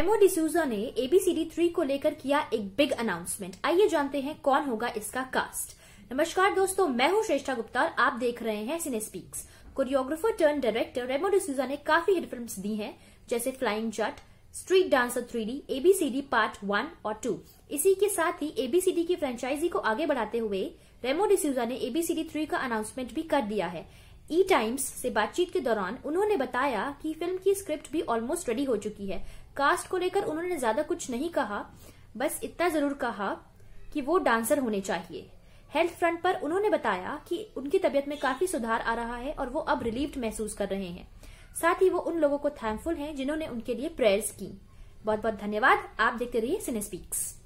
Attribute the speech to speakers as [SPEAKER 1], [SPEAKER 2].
[SPEAKER 1] रेमो डिसूजा ने ABCD three को लेकर किया एक बिग अनाउंसमेंट आइए जानते हैं कौन होगा इसका कास्ट नमस्कार दोस्तों मैं हूं श्रेष्ठा गुप्ता और आप देख रहे हैं speaks choreographer turn director Remo D'Souza ने काफी हिट फिल्म दी हैं जैसे flying Jatt street dancer three D ABCD part one और टू इसी के साथ ही एबीसीडी की फ्रेंचाइजी को आगे बढ़ाते हुए रेमो डिसूजा ने एबीसीडी थ्री का अनाउंसमेंट भी कर दिया है ई e टाइम्स से बातचीत के दौरान उन्होंने बताया कि फिल्म की स्क्रिप्ट भी ऑलमोस्ट रेडी हो चुकी है कास्ट को लेकर उन्होंने ज्यादा कुछ नहीं कहा बस इतना जरूर कहा कि वो डांसर होने चाहिए हेल्थ फ्रंट पर उन्होंने बताया कि उनकी तबियत में काफी सुधार आ रहा है और वो अब रिलीव्ड महसूस कर रहे हैं साथ ही वो उन लोगों को थैंकफुल हैं जिन्होंने उनके लिए प्रेयर्स की बहुत बहुत धन्यवाद आप देखते रहिए सिनेस्पीक्स